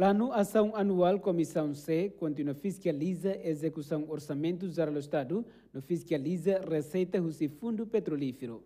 Plano Ação Anual Comissão C, continua fiscaliza execução orçamento geral do Estado, no fiscaliza receita do fundo petrolífero.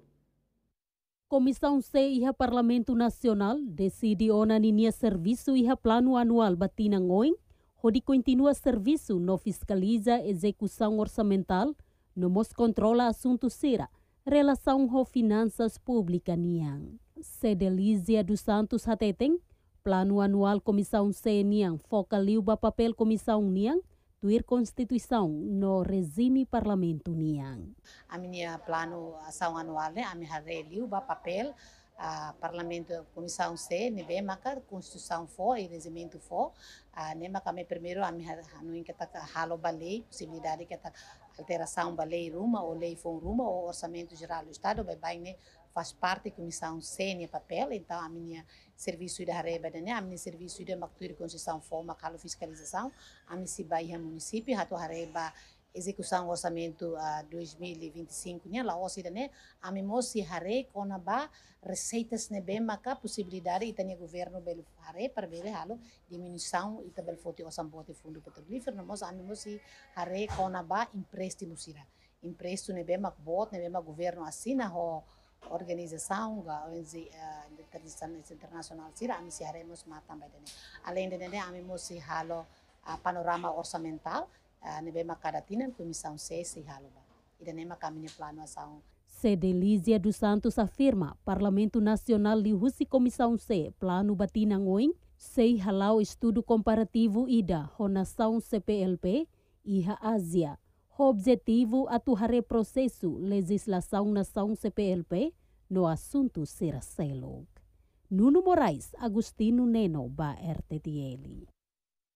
Comissão C e Parlamento Nacional decide ona serviço e plano anual batina batinangoin, onde continua serviço no fiscaliza execução orçamental, no mos controla assunto sira, relação com finanças públicas niang. Sedelízia dos Santos Hateteng, Plano Anual Comissão CNIAN foca liuba papel Comissão NIAN tuir Constituição no regime Parlamento NIAN. A minha plano ação anual, né? a minha liuba papel a parlamento comissão C nebe makar constituição for e regimento for a nema né, kami primeiro a minha hanuin que tá halo balei possibilidade que tá alteração balei ruma ou lei for ruma ou orçamento geral do estado vai bem né faz parte da comissão C nem né, papel então a minha serviço da reba né a minha serviço da mactura constituição for makalo fiscalização a minha se baia município hato reba execução do orçamento a 2025 né lá ou seja né a mimosi hare conaba receitas né bem maca possibilidade itania governo belo hare para ver, halo é, diminuição ita belo fote orçamento fundo petrolífero nós a mimosi hare conaba empréstimo sira empréstimo né bem mac bot né bem mac governo assina ho organização ga ONG internacional sira ami se haremos matam baidane né. além de né, né ami mosi halo a panorama orçamental ah, nebe cadatina comissão CES e Haluba. Iranema caminha plano ação. Cedelízia dos Santos afirma Parlamento Nacional lihusi Comissão C plano batina oing se halau estudo comparativo ida honação CPLP iha Ásia. O objetivo atuaré processo legislação nação CPLP no assunto será Nuno Moraes, Agostino Neno, ba RTTL.